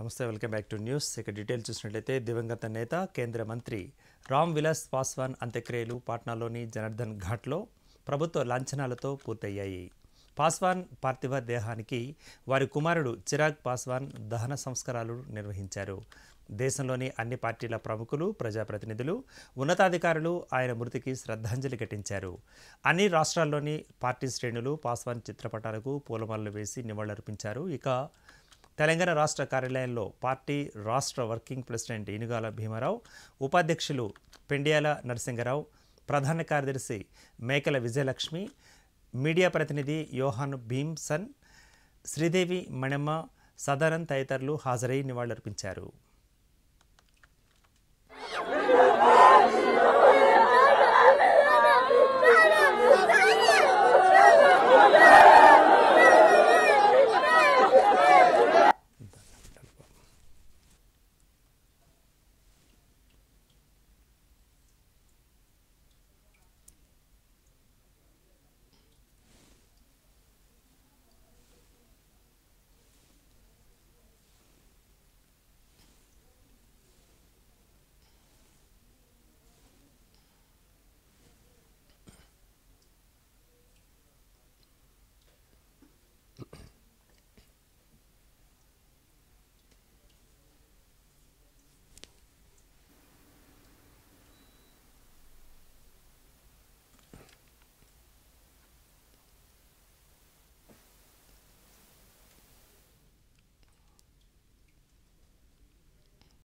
నమస్తే welcome back to news ఇక detail చూసినట్లయితే దివంగత నేత కేంద్ర మంత్రి రామ్ విలాస్ పాస్వాన్ అంత్యక్రియలు పాట్నాలోని జనార్దన్ ఘాట్లో ప్రభుత్వ లాంఛనాలతో పూర్తయ్యాయి పాస్వాన్ పార్థివ దేహానికి వారి కుమారుడు చిరాగ్ పాస్వాన్ దహన సంస్కారాలు నిర్వహించారు దేశంలోని అన్ని పార్టీల ప్రముఖులు ప్రజాప్రతినిధులు ఉన్నతాధికారులు ఆయన మృతికి శ్రద్ధాంజలి ఘటించారు అన్ని రాష్ట్రాల్లోని పార్టీ శ్రేణులు పాస్వాన్ చిత్రపటాలకు పూలమాలలు వేసి నివాళులర్పించారు ఇక తెలంగాణ రాష్ట్ర కార్యాలయంలో పార్టీ రాష్ట్ర వర్కింగ్ ప్రెసిడెంట్ ఇనుగాల భీమారావు ఉపాధ్యక్షులు పెండియాల నరసింగరావు ప్రధాన కార్యదర్శి మేకల విజయలక్ష్మి మీడియా ప్రతినిధి యోహాన్ భీమ్సన్ శ్రీదేవి మణమ్మ సదానంద్ తదితరులు హాజరై నివాళులర్పించారు